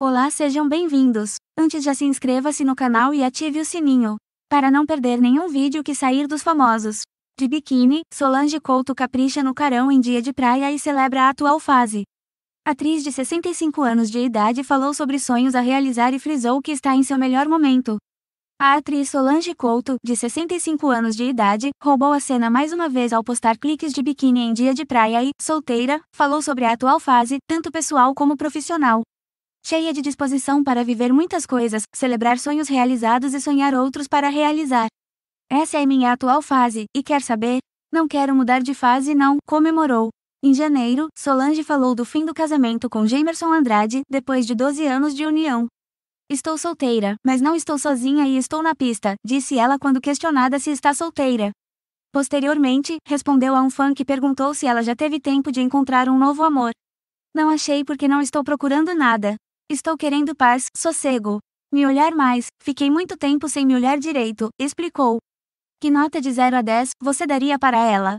Olá, sejam bem-vindos. Antes já se inscreva-se no canal e ative o sininho para não perder nenhum vídeo que sair dos famosos. De biquíni, Solange Couto capricha no carão em dia de praia e celebra a atual fase. A atriz de 65 anos de idade falou sobre sonhos a realizar e frisou que está em seu melhor momento. A atriz Solange Couto, de 65 anos de idade, roubou a cena mais uma vez ao postar cliques de biquíni em dia de praia e, solteira, falou sobre a atual fase, tanto pessoal como profissional cheia de disposição para viver muitas coisas, celebrar sonhos realizados e sonhar outros para realizar. Essa é minha atual fase, e quer saber? Não quero mudar de fase, não, comemorou. Em janeiro, Solange falou do fim do casamento com Jamerson Andrade, depois de 12 anos de união. Estou solteira, mas não estou sozinha e estou na pista, disse ela quando questionada se está solteira. Posteriormente, respondeu a um fã que perguntou se ela já teve tempo de encontrar um novo amor. Não achei porque não estou procurando nada. Estou querendo paz, sossego. Me olhar mais, fiquei muito tempo sem me olhar direito, explicou. Que nota de 0 a 10 você daria para ela?